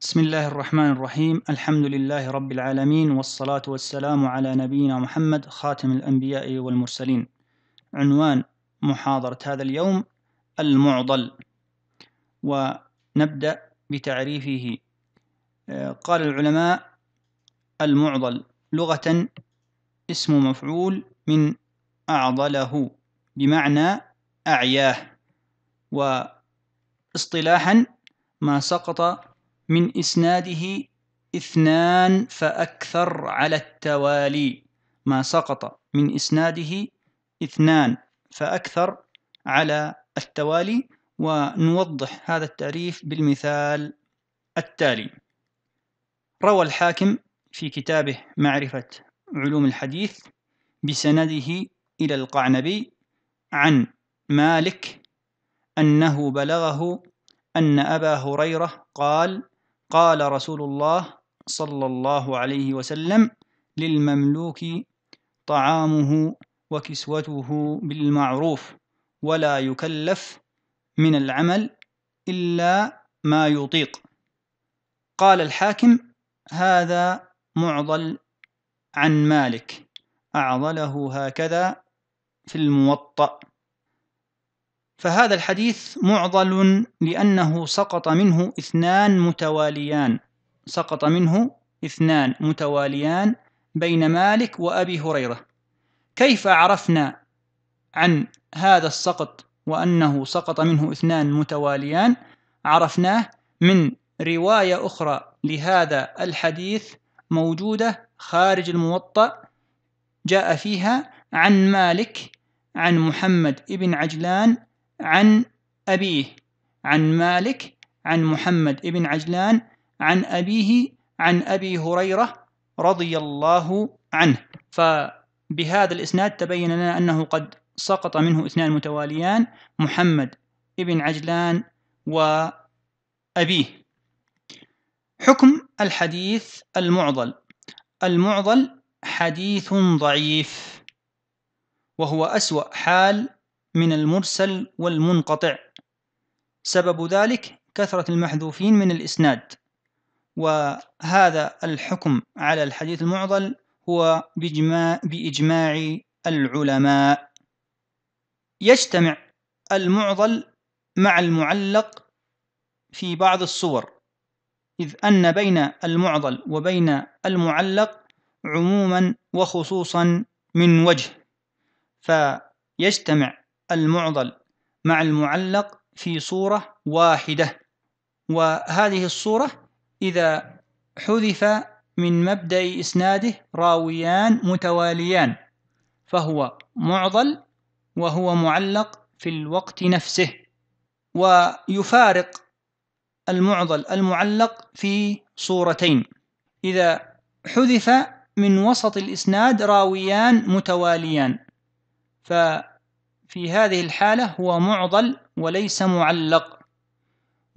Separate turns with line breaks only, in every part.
بسم الله الرحمن الرحيم الحمد لله رب العالمين والصلاة والسلام على نبينا محمد خاتم الأنبياء والمرسلين عنوان محاضرة هذا اليوم المعضل ونبدأ بتعريفه آه، قال العلماء المعضل لغة اسم مفعول من أعضله بمعنى أعياه واصطلاحا ما سقط من إسناده اثنان فأكثر على التوالي ما سقط من إسناده اثنان فأكثر على التوالي ونوضح هذا التعريف بالمثال التالي روى الحاكم في كتابه معرفة علوم الحديث بسنده إلى القعنبي عن مالك أنه بلغه أن أبا هريرة قال قال رسول الله صلى الله عليه وسلم للمملوك طعامه وكسوته بالمعروف ولا يكلف من العمل إلا ما يطيق قال الحاكم هذا معضل عن مالك أعضله هكذا في الموطأ فهذا الحديث معضل لأنه سقط منه اثنان متواليان سقط منه اثنان متواليان بين مالك وأبي هريرة كيف عرفنا عن هذا السقط وأنه سقط منه اثنان متواليان عرفناه من رواية أخرى لهذا الحديث موجودة خارج الموطأ جاء فيها عن مالك عن محمد بن عجلان عن أبيه عن مالك عن محمد بن عجلان عن أبيه عن أبي هريرة رضي الله عنه فبهذا الإسناد تبين لنا أنه قد سقط منه اثنان متواليان محمد بن عجلان وأبيه حكم الحديث المعضل المعضل حديث ضعيف وهو أسوأ حال من المرسل والمنقطع سبب ذلك كثرة المحذوفين من الإسناد وهذا الحكم على الحديث المعضل هو بإجماع, بإجماع العلماء يجتمع المعضل مع المعلق في بعض الصور إذ أن بين المعضل وبين المعلق عموما وخصوصا من وجه فيجتمع المعضل مع المعلق في صورة واحدة وهذه الصورة إذا حذف من مبدأ إسناده راويان متواليان فهو معضل وهو معلق في الوقت نفسه ويفارق المعضل المعلق في صورتين إذا حذف من وسط الإسناد راويان متواليان ف في هذه الحالة هو معضل وليس معلق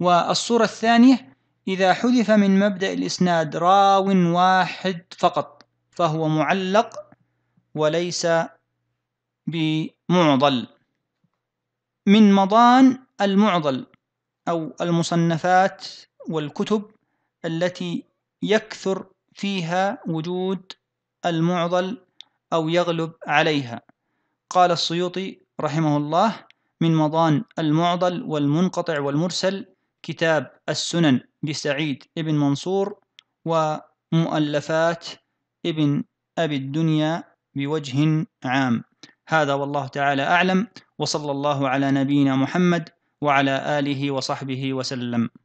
والصورة الثانية إذا حذف من مبدأ الإسناد راو واحد فقط فهو معلق وليس بمعضل من مضان المعضل أو المصنفات والكتب التي يكثر فيها وجود المعضل أو يغلب عليها قال السيوطي رحمه الله من مضان المعضل والمنقطع والمرسل كتاب السنن لسعيد ابن منصور ومؤلفات ابن أبي الدنيا بوجه عام هذا والله تعالى أعلم وصلى الله على نبينا محمد وعلى آله وصحبه وسلم